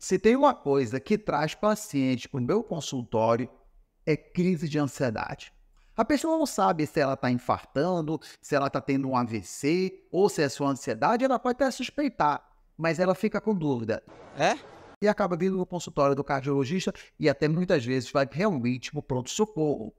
Se tem uma coisa que traz paciente para o meu consultório, é crise de ansiedade. A pessoa não sabe se ela está infartando, se ela está tendo um AVC ou se é sua ansiedade, ela pode até suspeitar, mas ela fica com dúvida. É? E acaba vindo no consultório do cardiologista e até muitas vezes vai realmente para o pronto-socorro.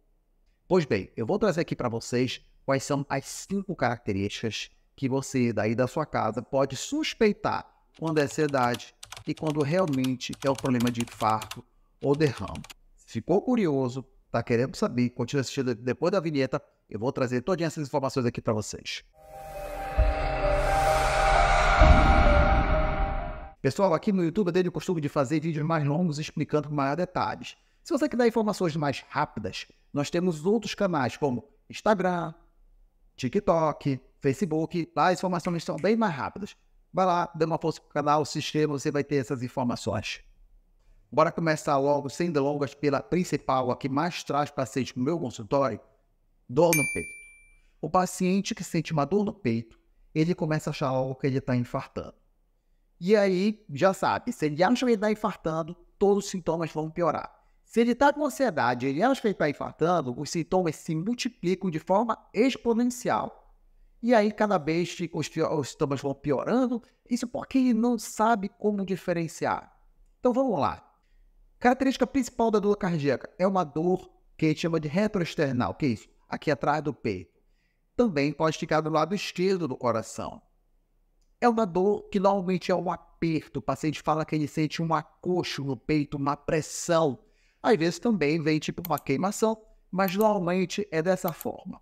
Pois bem, eu vou trazer aqui para vocês quais são as cinco características que você daí da sua casa pode suspeitar quando é ansiedade, e quando realmente é um problema de infarto ou derrame. Ficou curioso? Tá querendo saber? Continue assistindo depois da vinheta. Eu vou trazer todas essas informações aqui para vocês. Pessoal, aqui no YouTube eu tenho o costume de fazer vídeos mais longos explicando com maior detalhes. Se você quiser informações mais rápidas, nós temos outros canais como Instagram, TikTok, Facebook. Lá as informações são bem mais rápidas. Vai lá, dê uma força para o canal, se inscreva, você vai ter essas informações. Bora começar logo, sem delongas, pela principal, a que mais traz para no meu consultório, dor no peito. O paciente que sente uma dor no peito, ele começa a achar logo que ele está infartando. E aí, já sabe, se ele acha que ele está infartando, todos os sintomas vão piorar. Se ele está com ansiedade e ele acha que ele está infartando, os sintomas se multiplicam de forma exponencial. E aí, cada vez os, os sintomas vão piorando, isso porque não sabe como diferenciar. Então vamos lá. Característica principal da dor cardíaca é uma dor que a gente chama de retroesternal, que é isso, aqui atrás do peito. Também pode ficar do lado esquerdo do coração. É uma dor que normalmente é um aperto. O paciente fala que ele sente um acocho no peito, uma pressão. Às vezes também vem tipo uma queimação, mas normalmente é dessa forma.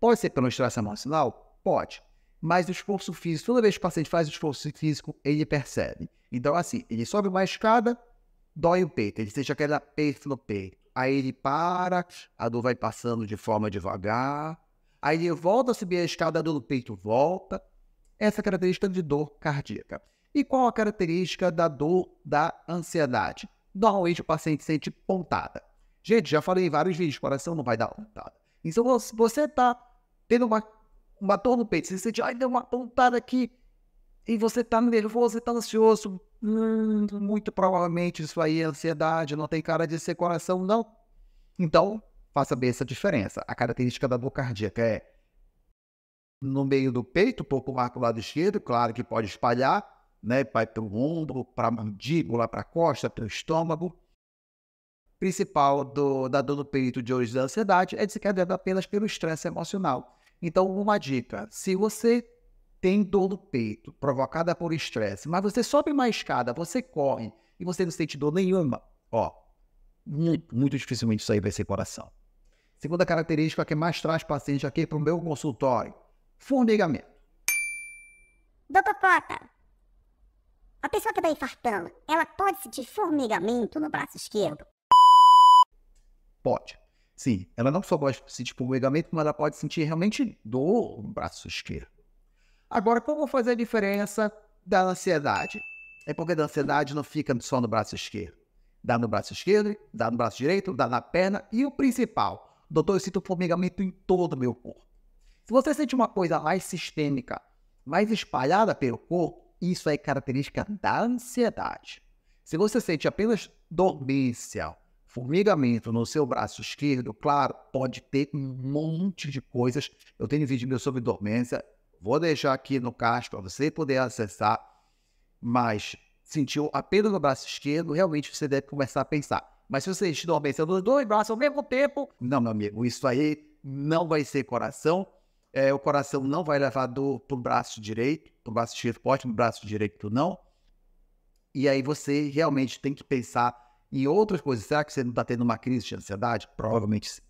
Pode ser pela estresse emocional? Pode. Mas o esforço físico, toda vez que o paciente faz o esforço físico, ele percebe. Então, assim, ele sobe uma escada, dói o peito, ele sente aquele aperto no peito. Aí ele para, a dor vai passando de forma devagar. Aí ele volta a subir a escada, a dor no peito volta. Essa é a característica de dor cardíaca. E qual a característica da dor da ansiedade? Normalmente o paciente sente pontada. Gente, já falei em vários vídeos, coração não vai dar pontada. Então, se você está tendo uma, dor no peito, você sente, ai, deu uma pontada aqui, e você está nervoso, você está ansioso, hum, muito provavelmente isso aí é ansiedade, não tem cara de ser coração, não. Então, faça bem essa diferença. A característica da dor cardíaca é no meio do peito, um pouco mais para o lado esquerdo, claro que pode espalhar, né? Vai para o ombro, para a mandíbula, para a costa, para o estômago. Principal do, da dor no peito de origem da ansiedade é desencadeada apenas pelo estresse emocional. Então, uma dica: se você tem dor no peito provocada por estresse, mas você sobe uma escada, você corre e você não sente dor nenhuma, ó, muito dificilmente isso aí vai ser coração. Segunda característica que mais traz paciente aqui para o meu consultório: formigamento. Doutor Pota, a pessoa que está infartando, ela pode sentir formigamento no braço esquerdo? Pode. Sim, ela não só pode sentir formigamento, mas ela pode sentir realmente dor no braço esquerdo. Agora, como fazer a diferença da ansiedade? É porque a ansiedade não fica só no braço esquerdo. Dá no braço esquerdo, dá no braço direito, dá na perna e o principal, doutor, eu sinto formigamento em todo o meu corpo. Se você sente uma coisa mais sistêmica, mais espalhada pelo corpo, isso é característica da ansiedade. Se você sente apenas dormência formigamento no seu braço esquerdo, claro, pode ter um monte de coisas. Eu tenho vídeo meu sobre dormência, vou deixar aqui no caixa para você poder acessar. Mas sentiu apenas no braço esquerdo, realmente você deve começar a pensar. Mas se você estiver dormendo nos dois braços ao mesmo tempo, não, meu amigo, isso aí não vai ser coração. É, o coração não vai levar dor para o braço direito, para o braço esquerdo pode, para o braço direito não. E aí você realmente tem que pensar e outras coisas, será que você não está tendo uma crise de ansiedade? Provavelmente sim.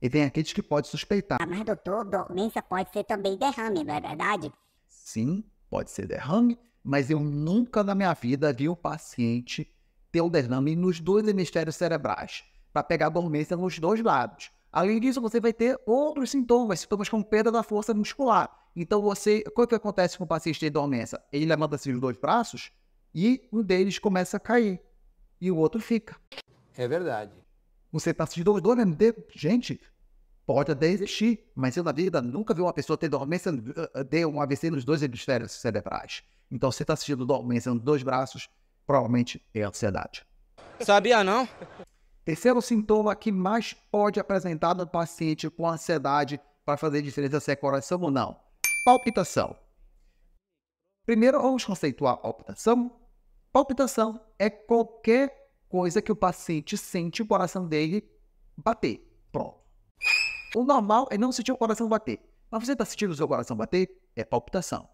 E tem aqueles que pode suspeitar. Ah, mas doutor, dormência pode ser também derrame, não é verdade? Sim, pode ser derrame, mas eu nunca na minha vida vi um paciente ter um derrame nos dois hemisférios cerebrais, para pegar dormência nos dois lados. Além disso, você vai ter outros sintomas, sintomas como perda da força muscular. Então, você, o que é acontece com o paciente de dormência? Ele levanta-se os dois braços e um deles começa a cair e o outro fica. É verdade. Você tá assistindo os dois ao Gente, pode até existir, mas eu na vida nunca vi uma pessoa ter dormência, eh, ter um AVC nos dois hemisférios cerebrais. Então, você está assistindo dormência nos dois braços, provavelmente é ansiedade. Sabia não? Terceiro sintoma que mais pode apresentar no paciente com ansiedade para fazer diferença se é coração ou não: palpitação. Primeiro, vamos conceituar a palpitação. Palpitação é qualquer coisa que o paciente sente o coração dele bater. Pronto. O normal é não sentir o coração bater. Mas você está sentindo o seu coração bater? É palpitação.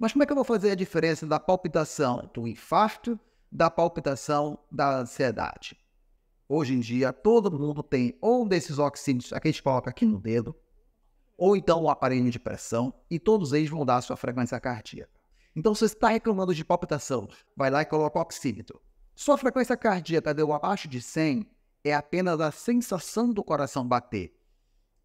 Mas como é que eu vou fazer a diferença da palpitação do infarto da palpitação da ansiedade? Hoje em dia, todo mundo tem ou um desses oxímetros, que a gente coloca aqui no dedo, ou então um aparelho de pressão, e todos eles vão dar a sua frequência cardíaca. Então, se você está reclamando de palpitação, vai lá e coloca o oxímetro. Sua frequência cardíaca deu abaixo de 100 é apenas a sensação do coração bater.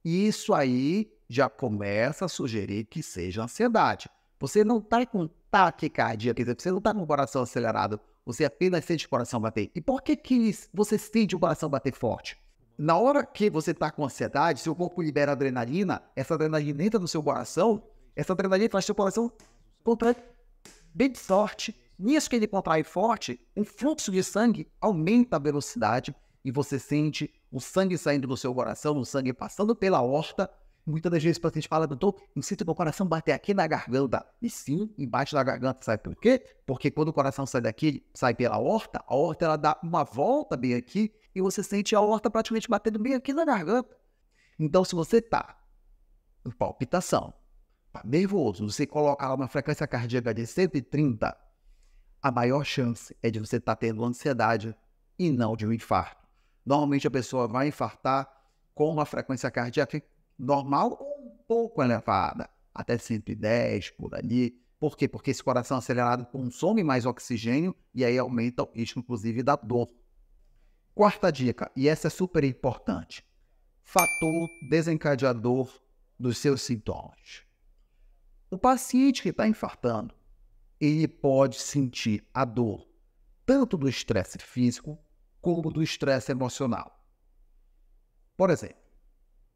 E Isso aí já começa a sugerir que seja ansiedade. Você não está com taquicardia, quer dizer, você não está com o coração acelerado, você apenas sente o coração bater. E por que, que você sente o coração bater forte? Na hora que você está com ansiedade, seu corpo libera adrenalina, essa adrenalina entra no seu coração, essa adrenalina faz seu coração contrair de forte. Nisso que ele contrai forte, o fluxo de sangue aumenta a velocidade e você sente o sangue saindo do seu coração, o sangue passando pela horta. Muitas das vezes o paciente fala, doutor, eu sinto meu coração bater aqui na garganta. E sim, embaixo da garganta, sabe por quê? Porque quando o coração sai daqui, sai pela horta, a horta ela dá uma volta bem aqui e você sente a horta praticamente batendo bem aqui na garganta. Então, se você tá em palpitação, nervoso, você coloca lá uma frequência cardíaca de 130, a maior chance é de você estar tá tendo ansiedade e não de um infarto. Normalmente a pessoa vai infartar com uma frequência cardíaca normal ou um pouco elevada, até 110 por ali. Por quê? Porque esse coração acelerado consome mais oxigênio e aí aumenta o risco, inclusive, da dor. Quarta dica, e essa é super importante: fator desencadeador dos seus sintomas. O paciente que está infartando, ele pode sentir a dor tanto do estresse físico como do estresse emocional. Por exemplo,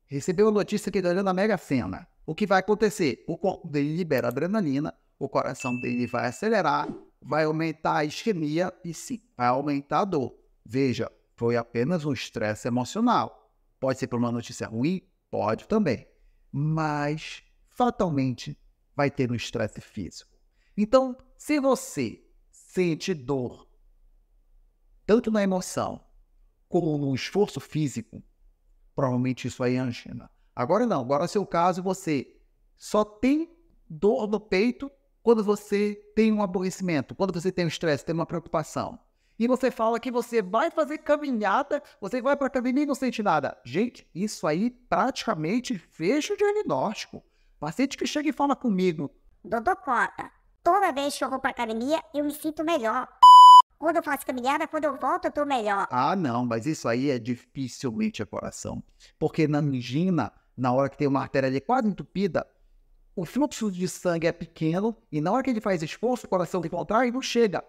recebeu a notícia que ganhou tá na Mega Sena. O que vai acontecer? O corpo dele libera adrenalina, o coração dele vai acelerar, vai aumentar a isquemia e sim, vai aumentar a dor. Veja, foi apenas um estresse emocional. Pode ser por uma notícia ruim? Pode também. Mas, fatalmente, vai ter um estresse físico. Então, se você sente dor, tanto na emoção como no esforço físico, provavelmente isso aí é angina. Agora não, agora no seu caso você só tem dor no peito quando você tem um aborrecimento, quando você tem um estresse, tem uma preocupação. E você fala que você vai fazer caminhada, você vai para a e não sente nada. Gente, isso aí praticamente fecha o diagnóstico. Paciente que chega e fala comigo: Doutor Cota, toda vez que eu vou pra academia, eu me sinto melhor. Quando eu faço caminhada, quando eu volto, eu tô melhor. Ah, não, mas isso aí é dificilmente a coração. Porque na angina, na hora que tem uma artéria ali quase entupida, o fluxo de sangue é pequeno e na hora que ele faz esforço, o coração que voltar e não chega.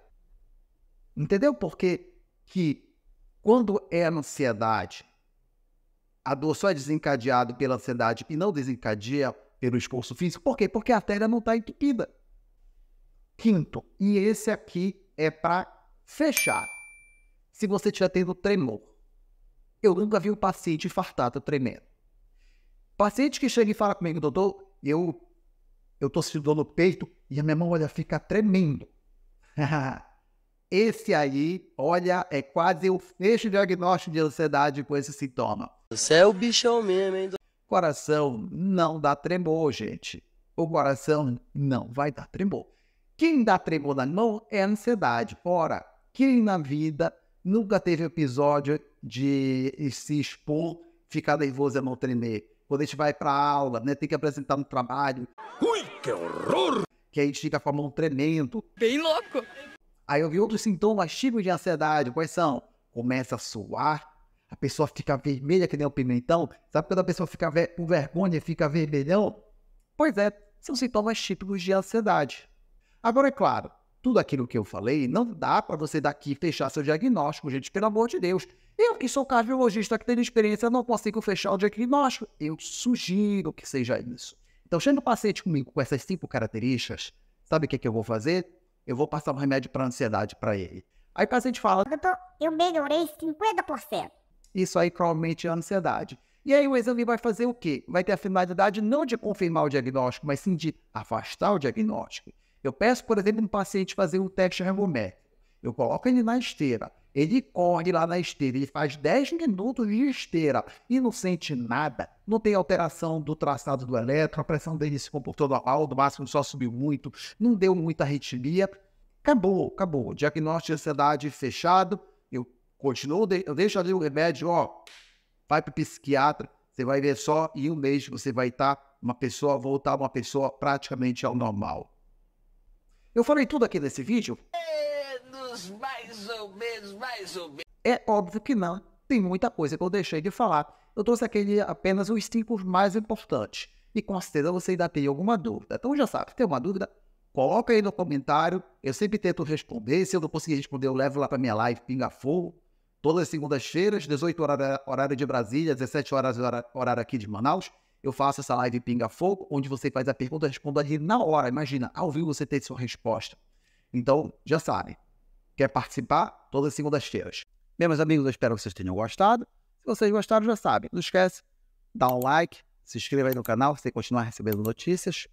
Entendeu? Porque que quando é ansiedade, a dor só é desencadeada pela ansiedade e não desencadeia pelo esforço físico. Por quê? Porque a artéria não está entupida. Quinto, e esse aqui é para fechar. Se você estiver tendo tremor, eu nunca vi um paciente infartado tremendo. Paciente que chega e fala comigo, doutor, eu eu tô sentindo dor no peito e a minha mão olha fica tremendo. esse aí, olha, é quase o fecho diagnóstico de ansiedade com esse sintoma. Você é o bichão mesmo, hein? coração não dá tremor, gente. O coração não vai dar tremor. Quem dá tremor na mão é a ansiedade. Ora, quem na vida nunca teve episódio de se expor, ficar nervoso e não tremer? Quando a gente vai para aula, né, tem que apresentar um trabalho. Ui, que horror! Que a gente fica com a mão tremendo. Bem louco! Aí eu vi outros sintomas tipos de ansiedade. Quais são? Começa a suar, a pessoa fica vermelha que nem o pimentão. Sabe quando a pessoa fica ver, com vergonha e fica vermelhão? Pois é, são sintomas típicos de ansiedade. Agora, é claro, tudo aquilo que eu falei, não dá para você daqui fechar seu diagnóstico, gente, pelo amor de Deus. Eu que sou cardiologista, que tenho experiência, não consigo fechar o diagnóstico. Eu sugiro que seja isso. Então, chega o paciente comigo com essas cinco características, sabe o que, é que eu vou fazer? Eu vou passar um remédio para ansiedade para ele. Aí o paciente fala: Doutor, eu melhorei 50%. Isso aí provavelmente é ansiedade. E aí o exame vai fazer o quê? Vai ter a finalidade não de confirmar o diagnóstico, mas sim de afastar o diagnóstico. Eu peço, por exemplo, um paciente fazer um teste ergométrico. Eu coloco ele na esteira. Ele corre lá na esteira, ele faz 10 minutos de esteira e não sente nada. Não tem alteração do traçado do eletro, a pressão dele se comportou normal, do máximo só subiu muito, não deu muita arritmia. Acabou, acabou. Diagnóstico de ansiedade fechado, Continuo, de, eu deixo ali o remédio, ó, vai para psiquiatra, você vai ver só em um mês você vai estar tá uma pessoa, voltar uma pessoa praticamente ao normal. Eu falei tudo aqui nesse vídeo? Menos, mais ou menos, mais ou menos. É óbvio que não. Tem muita coisa que eu deixei de falar. Eu trouxe aquele apenas os cinco mais importantes. E com certeza você ainda tem alguma dúvida. Então já sabe, tem uma dúvida? Coloca aí no comentário. Eu sempre tento responder. Se eu não conseguir responder, eu levo lá para minha live Pinga Fogo. Todas as segundas-feiras, 18 horas horário de Brasília, 17 horas horário aqui de Manaus, eu faço essa live Pinga Fogo, onde você faz a pergunta e responde ali na hora. Imagina, ao vivo você tem sua resposta. Então, já sabe. Quer participar? Todas as segundas-feiras. Bem, meus amigos, eu espero que vocês tenham gostado. Se vocês gostaram, já sabem. Não esquece, dá um like, se inscreva aí no canal, você continuar recebendo notícias.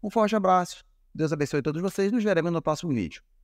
Um forte abraço. Deus abençoe todos vocês. Nos veremos no próximo vídeo.